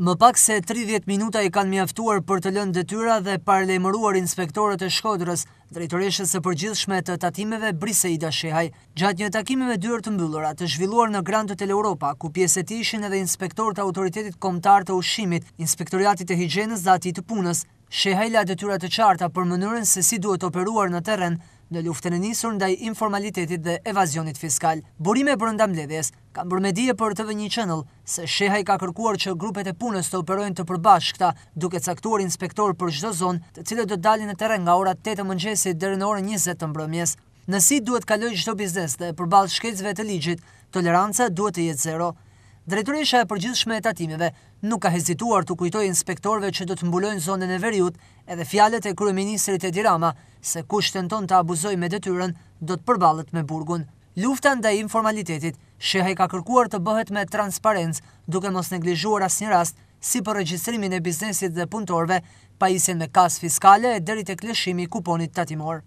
Më pak se 30 minuta i kanë mjaftuar për të lënë detyra dhe parlemëruar inspektorët e shkodrës, drejtoreshës së përgjithshme të tatimeve Brise Ida Shehaj, gjatë një takimeve dyrë të mbyllura të zhvilluar në Grand Hotel Europa, ku pjeset ishin edhe inspektorët autoritetit komtar të ushimit, inspektoriatit e higjenës dhe ati të punës, Shehaj la detyra të qarta për mënyrën se si duhet operuar në teren, në luftën e njësur ndaj informalitetit dhe evazionit fiskal. Burime brënda mledhjes, kam bërmedije për TV1 Channel, se Shehaj ka kërkuar që grupet e punës të operojnë të përbashkëta, duke caktuar inspektor për gjdo zonë, të cilët do dalin e teren nga ora 8 mëngjesit dhe në orën 20 të mbrëmjes. Nësi duhet kaloj gjdo biznes dhe përbal shketsve të ligjit, toleranca duhet të jetë zero. Drejtoresha e përgjithshme e tatimeve nuk ka hezituar të kujtoj inspektorve që do të mbulojnë zonën e veriut edhe fjalet e Kryeministrit e dirama, se kush të të abuzoj me detyren, do të përbalët me burgun. Lufta nda i informalitetit, Shehej ka kërkuar të bëhet me transparents, duke mos neglizhuar as një rast, si për regjistrimin e biznesit dhe punëtorve, pa isen me kas fiskale e derit e kleshimi kuponit tatimor.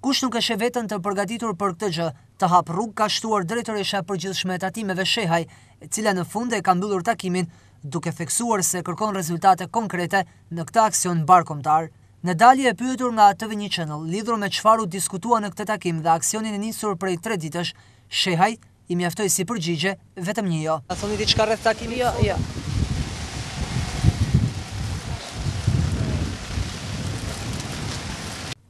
Kush nuk e eshe vetën të përgatitur për këtë gjë, të hap rrug ka shtuar drejtoresha për gjithshme tatimeve e cila në funde e ka mbullur takimin, duke theksuar se kërkon rezultate konkrete në këta aksion barkomtarë. Në dalje e pyetur nga TV1 Channel, lidhur me u diskutua në këtë takim dhe aksionin e njësur prej tre ditësh, Shehaj i mjeftoj si përgjigje, vetëm një jo. A thoni diçka rreth takimi? Jo, jo.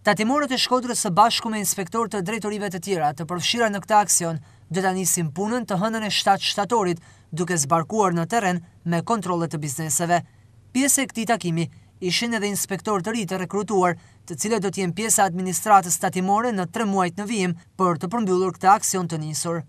Tatimorët e shkodrës së bashku me inspektor të drejtorive të tjera të përfshira në këta aksion, dhe ta njësim punën të hënën e 7 shtatorit duke zbarkuar në teren me kontrolet të bizneseve. Pjese këti takimi ishin edhe inspektor të rritë rekrutuar të cile do t'jen pjesa administratës statimore në tre muajt në vijim për të përmbyllur këta aksion të njësor.